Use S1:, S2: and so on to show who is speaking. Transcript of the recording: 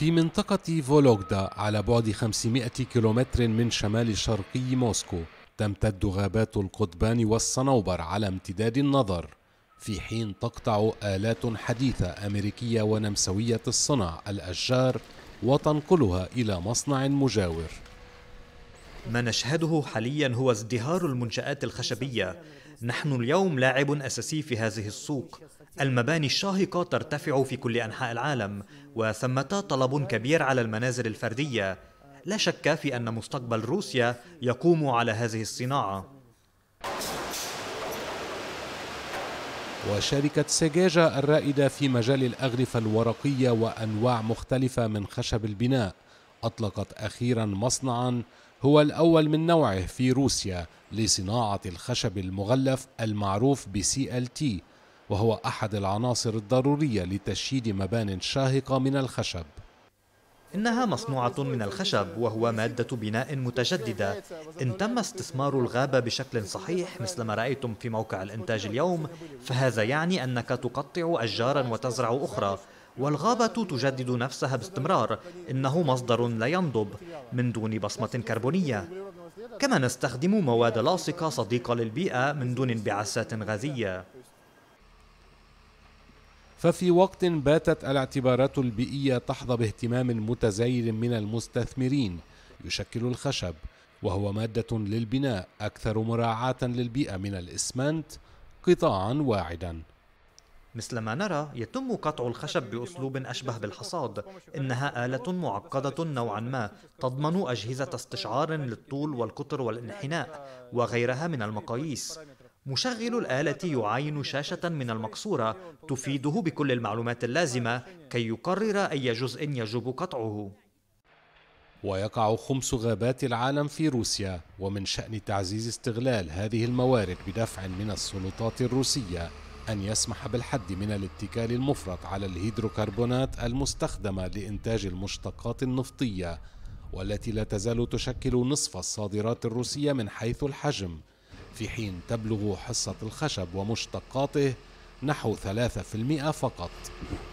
S1: في منطقة فولوغدا على بعد 500 كيلومتر من شمال شرقي موسكو تمتد غابات القضبان والصنوبر على امتداد النظر في حين تقطع آلات حديثة أمريكية ونمساوية الصنع الأشجار وتنقلها إلى مصنع مجاور
S2: ما نشهده حاليا هو ازدهار المنشآت الخشبية نحن اليوم لاعب أساسي في هذه السوق المباني الشاهقة ترتفع في كل أنحاء العالم وثمة طلب كبير على المنازل الفردية لا شك في أن مستقبل روسيا
S1: يقوم على هذه الصناعة وشركة سيجاجا الرائدة في مجال الأغلفة الورقية وأنواع مختلفة من خشب البناء أطلقت أخيرا مصنعا هو الأول من نوعه في روسيا لصناعة الخشب المغلف المعروف بـ CLT وهو أحد العناصر الضرورية لتشييد مبان شاهقة من الخشب إنها مصنوعة من الخشب وهو مادة بناء متجددة
S2: إن تم استثمار الغابة بشكل صحيح مثل ما رأيتم في موقع الإنتاج اليوم فهذا يعني أنك تقطع أشجارا وتزرع أخرى والغابة تجدد نفسها باستمرار إنه مصدر لا ينضب من دون بصمة كربونية كما نستخدم مواد لاصقة صديقة للبيئة من دون انبعاثات غازية
S1: ففي وقت باتت الاعتبارات البيئية تحظى باهتمام متزايد من المستثمرين يشكل الخشب وهو مادة للبناء أكثر مراعاة للبيئة من الإسمنت قطاعا واعدا مثل ما نرى يتم قطع الخشب بأسلوب أشبه
S2: بالحصاد إنها آلة معقدة نوعا ما تضمن أجهزة استشعار للطول والقطر والانحناء وغيرها من المقاييس مشغل الآلة يعاين شاشة من المقصورة تفيده بكل المعلومات اللازمة كي يقرر
S1: أي جزء يجب قطعه ويقع خمس غابات العالم في روسيا ومن شأن تعزيز استغلال هذه الموارد بدفع من السلطات الروسية أن يسمح بالحد من الاتكال المفرط على الهيدروكربونات المستخدمة لإنتاج المشتقات النفطية والتي لا تزال تشكل نصف الصادرات الروسية من حيث الحجم في حين تبلغ حصة الخشب ومشتقاته نحو 3% فقط